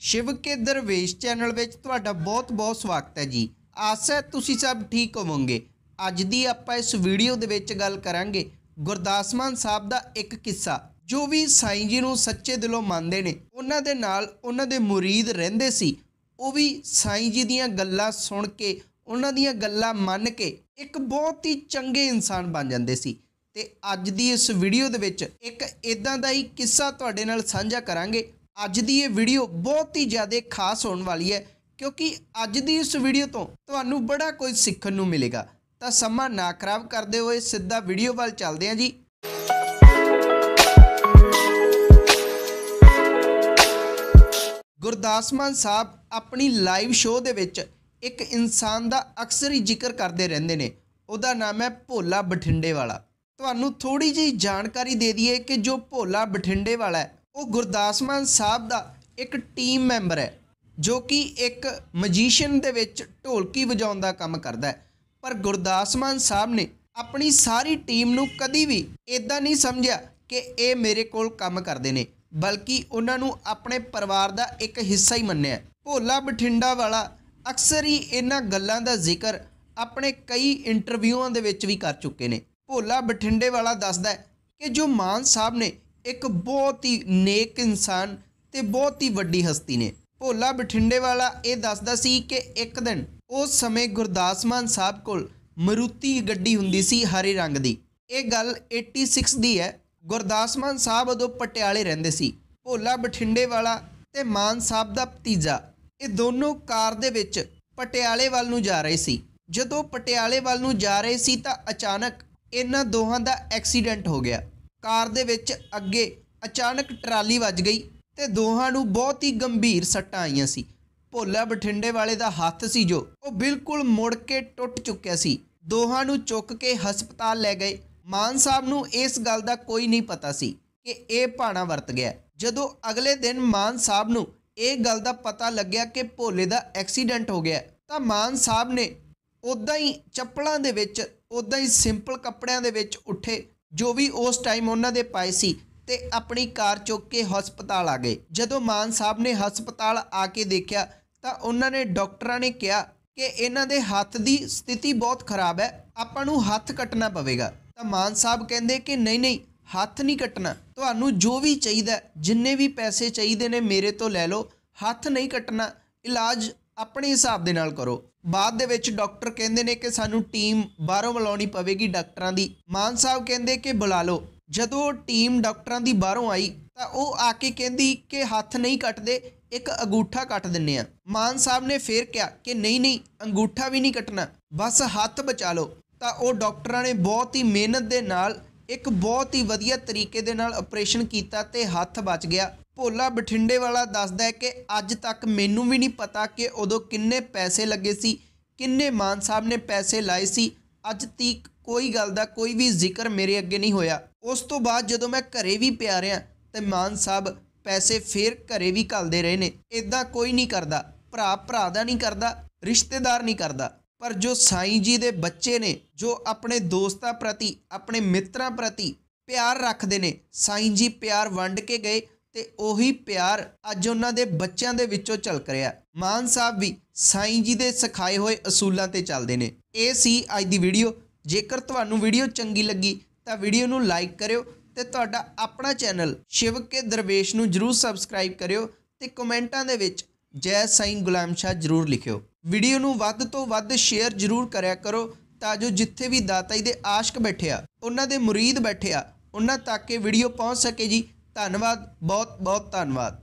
ਸ਼ਿਵ ਕੇ ਦਰਵੇਸ਼ channel ਵਿੱਚ ਤੁਹਾਡਾ ਬਹੁਤ-ਬਹੁਤ ਸਵਾਗਤ ਹੈ ਜੀ ਆਸ ਹੈ ਤੁਸੀਂ ਸਭ ਠੀਕ ਹੋਵੋਗੇ ਅੱਜ ਦੀ ਆਪਾਂ ਇਸ ਵੀਡੀਓ ਦੇ ਵਿੱਚ ਗੱਲ ਕਰਾਂਗੇ ਗੁਰਦਾਸ ਮਾਨ ਸਾਹਿਬ ਦਾ ਇੱਕ ਕਿੱਸਾ ਜੋ ਵੀ ਸਾਈਂ ਜੀ ਨੂੰ ਸੱਚੇ ਦਿਲੋਂ ਮੰਨਦੇ ਨੇ ਉਹਨਾਂ ਦੇ ਨਾਲ ਉਹਨਾਂ ਦੇ ਮੁਰੀਦ ਰਹਿੰਦੇ ਸੀ ਉਹ ਵੀ ਸਾਈਂ ਜੀ ਦੀਆਂ ਗੱਲਾਂ ਸੁਣ ਕੇ ਉਹਨਾਂ ਦੀਆਂ ਗੱਲਾਂ ਮੰਨ ਕੇ ਇੱਕ ਬਹੁਤ ਹੀ ਚੰਗੇ ਇਨਸਾਨ ਬਣ ਜਾਂਦੇ ਸੀ ਤੇ ਅੱਜ ਦੀ ਇਸ ਵੀਡੀਓ ਦੇ ਵਿੱਚ ਇੱਕ ਇਦਾਂ ਦਾ ਹੀ ਕਿੱਸਾ ਤੁਹਾਡੇ ਨਾਲ ਸਾਂਝਾ ਕਰਾਂਗੇ ਅੱਜ ਦੀ ਇਹ ਵੀਡੀਓ ਬਹੁਤ ਹੀ ਜ਼ਿਆਦਾ ਖਾਸ ਹੋਣ ਵਾਲੀ ਹੈ ਕਿਉਂਕਿ ਅੱਜ ਦੀ ਇਸ ਵੀਡੀਓ ਤੋਂ ਤੁਹਾਨੂੰ ਬੜਾ ਕੁਝ ਸਿੱਖਣ ਨੂੰ ਮਿਲੇਗਾ ਤਾਂ ਸਮਾਂ ਨਾ ਖਰਾਬ ਕਰਦੇ ਹੋਏ ਸਿੱਧਾ ਵੀਡੀਓ ਵੱਲ ਚੱਲਦੇ ਹਾਂ ਜੀ ਗੁਰਦਾਸ ਮਾਨ ਸਾਹਿਬ ਆਪਣੀ ਲਾਈਵ ਸ਼ੋਅ ਦੇ ਵਿੱਚ ਇੱਕ ਇਨਸਾਨ ਦਾ ਅਕਸਰ ਹੀ ਜ਼ਿਕਰ ਕਰਦੇ ਰਹਿੰਦੇ ਨੇ ਉਹਦਾ ਨਾਮ ਹੈ ਭੋਲਾ ਬਠਿੰਡੇ ਵਾਲਾ ਤੁਹਾਨੂੰ ਥੋੜੀ ਜਿਹੀ ਜਾਣਕਾਰੀ ਦੇ ਦਈਏ ਕਿ ਜੋ ਭੋਲਾ ਬਠਿੰਡੇ ਵਾਲਾ ਹੈ ਉਹ ਗੁਰਦਾਸ ਮਾਨ ਸਾਹਿਬ ਦਾ ਇੱਕ ਟੀਮ ਮੈਂਬਰ ਹੈ ਜੋ ਕਿ ਇੱਕ ਮੈਜੀਸ਼ੀਅਨ ਦੇ ਵਿੱਚ ਢੋਲਕੀ ਵਜਾਉਣ ਦਾ ਕੰਮ ਕਰਦਾ ਹੈ ਪਰ ਗੁਰਦਾਸ ਮਾਨ ਸਾਹਿਬ ਨੇ ਆਪਣੀ ਸਾਰੀ ਟੀਮ ਨੂੰ ਕਦੀ ਵੀ ਇਦਾਂ ਨਹੀਂ ਸਮਝਿਆ ਕਿ ਇਹ ਮੇਰੇ ਕੋਲ ਕੰਮ ਕਰਦੇ ਨੇ ਬਲਕਿ ਉਹਨਾਂ ਨੂੰ ਆਪਣੇ ਪਰਿਵਾਰ ਦਾ ਇੱਕ ਹਿੱਸਾ ਹੀ ਮੰਨਿਆ ਭੋਲਾ ਬਠਿੰਡਾ ਵਾਲਾ ਅਕਸਰ ਹੀ ਇਹਨਾਂ ਗੱਲਾਂ ਦਾ ਜ਼ਿਕਰ ਆਪਣੇ ਕਈ ਇੰਟਰਵਿਊਆਂ ਦੇ ਵਿੱਚ ਵੀ ਕਰ ਚੁੱਕੇ ਨੇ ਭੋਲਾ ਬਠਿੰਡੇ ਵਾਲਾ ਦੱਸਦਾ ਹੈ ਕਿ ਜੋ ਮਾਨ ਸਾਹਿਬ ਨੇ ਇੱਕ ਬਹੁਤ ਹੀ ਨੇਕ ਇਨਸਾਨ ਤੇ ਬਹੁਤ ਹੀ ਵੱਡੀ ਹਸਤੀ ਨੇ ਭੋਲਾ ਬਠਿੰਡੇ ਵਾਲਾ ਇਹ ਦੱਸਦਾ ਸੀ ਕਿ ਇੱਕ ਦਿਨ ਉਸ ਸਮੇਂ ਗੁਰਦਾਸ ਮਾਨ ਸਾਹਿਬ ਕੋਲ ਮਰੂਤੀ ਗੱਡੀ ਹੁੰਦੀ ਸੀ ਹਰੇ ਰੰਗ ਦੀ ਇਹ ਗੱਲ 86 ਦੀ ਹੈ ਗੁਰਦਾਸ ਮਾਨ ਸਾਹਿਬ ਉਦੋਂ ਪਟਿਆਲੇ ਰਹਿੰਦੇ ਸੀ ਭੋਲਾ ਬਠਿੰਡੇ ਵਾਲਾ ਤੇ ਮਾਨ ਸਾਹਿਬ ਦਾ ਭਤੀਜਾ ਇਹ ਦੋਨੋਂ ਕਾਰ ਦੇ ਵਿੱਚ ਪਟਿਆਲੇ ਵੱਲ ਨੂੰ ਜਾ ਰਹੇ ਸੀ ਜਦੋਂ ਪਟਿਆਲੇ ਵੱਲ ਨੂੰ ਜਾ ਰਹੇ ਸੀ ਤਾਂ ਅਚਾਨਕ ਇਹਨਾਂ ਦੋਹਾਂ ਦਾ ਐਕਸੀਡੈਂਟ ਹੋ ਗਿਆ ਕਾਰ ਦੇ ਵਿੱਚ ਅੱਗੇ ਅਚਾਨਕ ਟਰਾਲੀ ਵੱਜ ਗਈ ਤੇ ਦੋਹਾਂ ਨੂੰ ਬਹੁਤ ਹੀ ਗੰਭੀਰ ਸੱਟਾਂ ਆਈਆਂ ਸੀ ਭੋਲਾ ਬਠਿੰਡੇ ਵਾਲੇ ਦਾ ਹੱਥ ਸੀ ਜੋ ਉਹ ਬਿਲਕੁਲ ਮੁੜ ਕੇ ਟੁੱਟ ਚੁੱਕਿਆ ਸੀ ਦੋਹਾਂ ਨੂੰ ਚੁੱਕ ਕੇ ਹਸਪਤਾਲ ਲੈ ਗਏ ਮਾਨ ਸਾਹਿਬ ਨੂੰ ਇਸ ਗੱਲ ਦਾ ਕੋਈ ਨਹੀਂ ਪਤਾ ਸੀ ਕਿ ਇਹ ਪਾਣਾ ਵਰਤ ਗਿਆ ਜਦੋਂ ਅਗਲੇ ਦਿਨ ਮਾਨ ਸਾਹਿਬ ਨੂੰ ਇਹ ਗੱਲ ਦਾ ਪਤਾ ਲੱਗਿਆ ਕਿ ਭੋਲੇ ਦਾ ਐਕਸੀਡੈਂਟ ਹੋ ਗਿਆ ਤਾਂ ਮਾਨ ਸਾਹਿਬ ਨੇ ਉਦਾਂ ਹੀ ਚੱਪਲਾਂ ਦੇ ਵਿੱਚ ਉਦਾਂ ਹੀ ਸਿੰਪਲ ਕੱਪੜਿਆਂ ਦੇ ਵਿੱਚ ਉੱਠੇ ਜੋ ਵੀ ਉਸ ਟਾਈਮ ਉਹਨਾਂ ਦੇ ਪਾਏ ਸੀ ਤੇ ਆਪਣੀ ਕਾਰ ਚੁੱਕ ਕੇ ਹਸਪਤਾਲ ਆ ਗਏ ਜਦੋਂ ਮਾਨ ਸਾਹਿਬ ਨੇ ਹਸਪਤਾਲ ਆ ਕੇ ਦੇਖਿਆ ਤਾਂ ਉਹਨਾਂ ਨੇ ਡਾਕਟਰਾਂ ਨੇ ਕਿਹਾ ਕਿ ਇਹਨਾਂ ਦੇ ਹੱਥ ਦੀ ਸਥਿਤੀ ਬਹੁਤ ਖਰਾਬ ਹੈ ਆਪਾਂ ਨੂੰ ਹੱਥ ਕੱਟਣਾ ਪਵੇਗਾ ਤਾਂ ਮਾਨ ਸਾਹਿਬ ਕਹਿੰਦੇ ਕਿ ਨਹੀਂ ਨਹੀਂ ਹੱਥ ਨਹੀਂ ਕੱਟਣਾ ਤੁਹਾਨੂੰ ਜੋ ਵੀ ਚਾਹੀਦਾ ਜਿੰਨੇ ਵੀ ਪੈਸੇ ਚਾਹੀਦੇ ਨੇ ਮੇਰੇ ਤੋਂ ਲੈ ਲਓ ਹੱਥ ਨਹੀਂ ਕੱਟਣਾ ਇਲਾਜ ਆਪਣੇ ਹਿਸਾਬ ਦੇ ਨਾਲ ਕਰੋ ਬਾਅਦ ਦੇ ਵਿੱਚ ਡਾਕਟਰ ਕਹਿੰਦੇ ਨੇ ਕਿ ਸਾਨੂੰ ਟੀਮ ਬਾਹਰੋਂ ਬੁਲਾਉਣੀ ਪਵੇਗੀ ਡਾਕਟਰਾਂ ਦੀ ਮਾਨ ਸਾਹਿਬ ਕਹਿੰਦੇ ਕਿ ਬੁਲਾ ਲਓ ਜਦੋਂ ਟੀਮ ਡਾਕਟਰਾਂ ਦੀ ਬਾਹਰੋਂ ਆਈ ਤਾਂ ਉਹ ਆ ਕੇ ਕਹਿੰਦੀ ਕਿ ਹੱਥ ਨਹੀਂ ਕੱਟਦੇ ਇੱਕ ਅੰਗੂਠਾ ਕੱਟ ਦਿੰਨੇ ਆ ਮਾਨ ਸਾਹਿਬ ਨੇ ਫੇਰ ਕਿਹਾ ਕਿ ਨਹੀਂ ਨਹੀਂ ਅੰਗੂਠਾ ਵੀ ਨਹੀਂ ਕੱਟਣਾ ਬਸ ਹੱਥ ਬਚਾ ਲਓ ਤਾਂ ਉਹ ਡਾਕਟਰਾਂ ਨੇ ਬਹੁਤ ਹੀ ਮਿਹਨਤ ਦੇ ਨਾਲ ਇੱਕ ਬਹੁਤ ਹੀ ਵਧੀਆ ਤਰੀਕੇ ਦੇ ਨਾਲ ਆਪਰੇਸ਼ਨ ਕੀਤਾ ਤੇ ਹੱਥ ਬਚ ਗਿਆ ਭੋਲਾ ਬਠਿੰਡੇ ਵਾਲਾ ਦੱਸਦਾ ਹੈ ਕਿ ਅੱਜ ਤੱਕ ਮੈਨੂੰ ਵੀ ਨਹੀਂ ਪਤਾ ਕਿ ਉਦੋਂ ਕਿੰਨੇ ਪੈਸੇ ਲੱਗੇ ਸੀ ਕਿੰਨੇ ਮਾਨ ਸਾਹਿਬ ਨੇ ਪੈਸੇ ਲਾਏ ਸੀ ਅੱਜ ਤੀਕ ਕੋਈ ਗੱਲ ਦਾ ਕੋਈ ਵੀ ਜ਼ਿਕਰ ਮੇਰੇ ਅੱਗੇ ਨਹੀਂ ਹੋਇਆ ਉਸ ਤੋਂ ਬਾਅਦ ਜਦੋਂ ਮੈਂ ਘਰੇ ਵੀ ਪਿਆ ਰਿਆਂ ਤੇ ਮਾਨ ਸਾਹਿਬ ਪੈਸੇ ਫੇਰ ਘਰੇ ਵੀ ਘਲਦੇ ਰਹੇ ਨੇ ਇਦਾਂ ਕੋਈ ਨਹੀਂ ਕਰਦਾ ਭਰਾ ਭਰਾ ਦਾ ਨਹੀਂ ਕਰਦਾ ਰਿਸ਼ਤੇਦਾਰ ਨਹੀਂ ਕਰਦਾ ਪਰ ਜੋ ਸਾਈਂ ਜੀ ਦੇ ਬੱਚੇ ਨੇ ਜੋ ਆਪਣੇ ਦੋਸਤਾਂ ਪ੍ਰਤੀ ਆਪਣੇ ਮਿੱਤਰਾਂ ਪ੍ਰਤੀ ਪਿਆਰ ਰੱਖਦੇ ਨੇ ਸਾਈਂ ਜੀ ਪਿਆਰ ਵੰਡ ਕੇ ਗਏ ਤੇ ਉਹੀ ਪਿਆਰ ਅੱਜ ਉਹਨਾਂ ਦੇ ਬੱਚਿਆਂ ਦੇ ਵਿੱਚੋਂ ਝਲਕ ਰਿਹਾ ਮਾਨ ਸਾਹਿਬ ਵੀ ਸਾਈਂ ਜੀ ਦੇ ਸਿਖਾਏ ਹੋਏ ਅਸੂਲਾਂ ਤੇ ਚੱਲਦੇ ਨੇ ਇਹ ਸੀ ਅੱਜ ਦੀ ਵੀਡੀਓ ਜੇਕਰ ਤੁਹਾਨੂੰ ਵੀਡੀਓ ਚੰਗੀ ਲੱਗੀ ਤਾਂ ਵੀਡੀਓ ਨੂੰ ਲਾਈਕ ਕਰਿਓ ਤੇ ਤੁਹਾਡਾ ਆਪਣਾ ਚੈਨਲ ਸ਼ਿਵ ਕੇ ਦਰਵੇਸ਼ ਨੂੰ ਜਰੂਰ ਸਬਸਕ੍ਰਾਈਬ ਕਰਿਓ ਤੇ ਕਮੈਂਟਾਂ ਦੇ ਵਿੱਚ ਜੈ ਸਾਈਂ ਗੁਲਾਮ ਸ਼ਾਹ ਜਰੂਰ ਲਿਖਿਓ ਵੀਡੀਓ ਨੂੰ ਵੱਧ ਤੋਂ ਵੱਧ ਸ਼ੇਅਰ ਜਰੂਰ ਕਰਿਆ ਕਰੋ ਤਾਂ ਜੋ ਜਿੱਥੇ ਵੀ ਦਾਤਾਈ ਦੇ ਆਸ਼ਕ ਬੈਠਿਆ ਉਹਨਾਂ ਦੇ ਮੁਰੀਦ ਬੈਠਿਆ ਉਹਨਾਂ ਤੱਕ ਇਹ ਵੀਡੀਓ ਪਹੁੰਚ ਸਕੇ ਜੀ ਧੰਨਵਾਦ ਬਹੁਤ ਬਹੁਤ ਧੰਨਵਾਦ